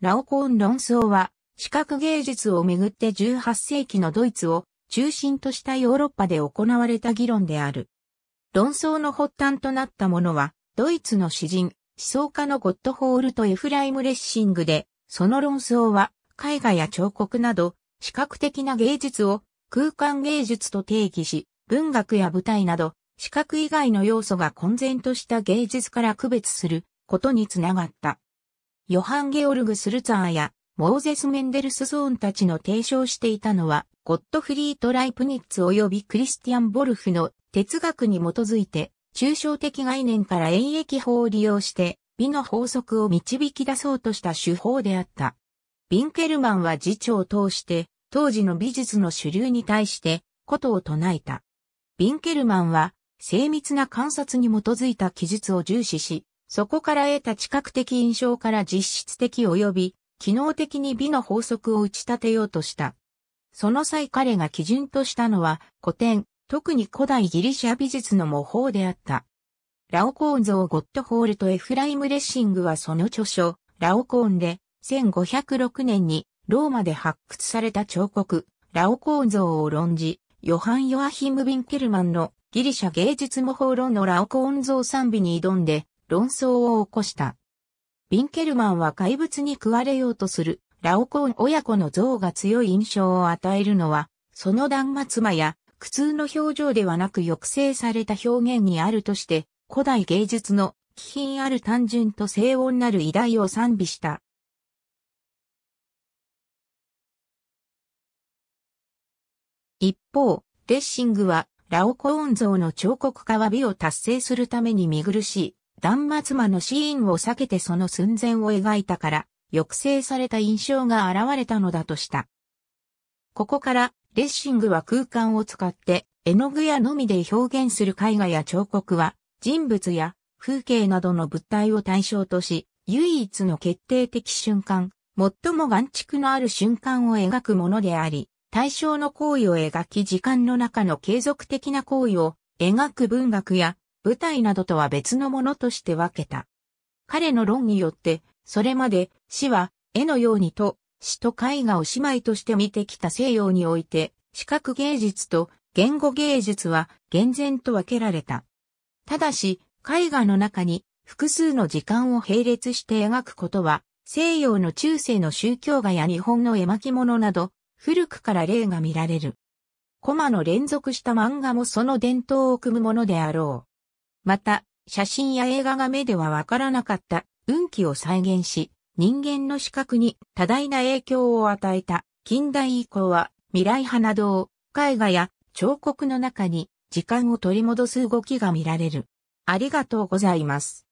ラオコーン論争は、視覚芸術をめぐって18世紀のドイツを中心としたヨーロッパで行われた議論である。論争の発端となったものは、ドイツの詩人、思想家のゴッドホールとエフライム・レッシングで、その論争は、絵画や彫刻など、視覚的な芸術を空間芸術と定義し、文学や舞台など、視覚以外の要素が混然とした芸術から区別することにつながった。ヨハン・ゲオルグ・スルツァーやモーゼス・メンデルスゾーンたちの提唱していたのは、ゴットフリート・ライプニッツ及びクリスティアン・ボルフの哲学に基づいて、抽象的概念から演疫法を利用して、美の法則を導き出そうとした手法であった。ビンケルマンは次長を通して、当時の美術の主流に対して、ことを唱えた。ビンケルマンは、精密な観察に基づいた記述を重視し、そこから得た知覚的印象から実質的及び、機能的に美の法則を打ち立てようとした。その際彼が基準としたのは古典、特に古代ギリシャ美術の模倣であった。ラオコーン像ゴッドホールとエフライム・レッシングはその著書、ラオコーンで、1506年にローマで発掘された彫刻、ラオコーン像を論じ、ヨハン・ヨアヒム・ビンケルマンのギリシャ芸術模倣論のラオコーン像賛美に挑んで、論争を起こした。ビンケルマンは怪物に食われようとするラオコン親子の像が強い印象を与えるのは、その断末魔や苦痛の表情ではなく抑制された表現にあるとして、古代芸術の気品ある単純と静音なる偉大を賛美した。一方、レッシングは、ラオコーン像の彫刻家は美を達成するために見苦しい、断末魔のシーンを避けてその寸前を描いたから、抑制された印象が現れたのだとした。ここから、レッシングは空間を使って、絵の具やのみで表現する絵画や彫刻は、人物や風景などの物体を対象とし、唯一の決定的瞬間、最も眼畜のある瞬間を描くものであり、対象の行為を描き時間の中の継続的な行為を描く文学や舞台などとは別のものとして分けた。彼の論によって、それまで死は絵のようにと、死と絵画を姉妹として見てきた西洋において、視覚芸術と言語芸術は厳然と分けられた。ただし、絵画の中に複数の時間を並列して描くことは、西洋の中世の宗教画や日本の絵巻物など、古くから例が見られる。コマの連続した漫画もその伝統を組むものであろう。また、写真や映画が目ではわからなかった運気を再現し、人間の視覚に多大な影響を与えた近代以降は未来派などを絵画や彫刻の中に時間を取り戻す動きが見られる。ありがとうございます。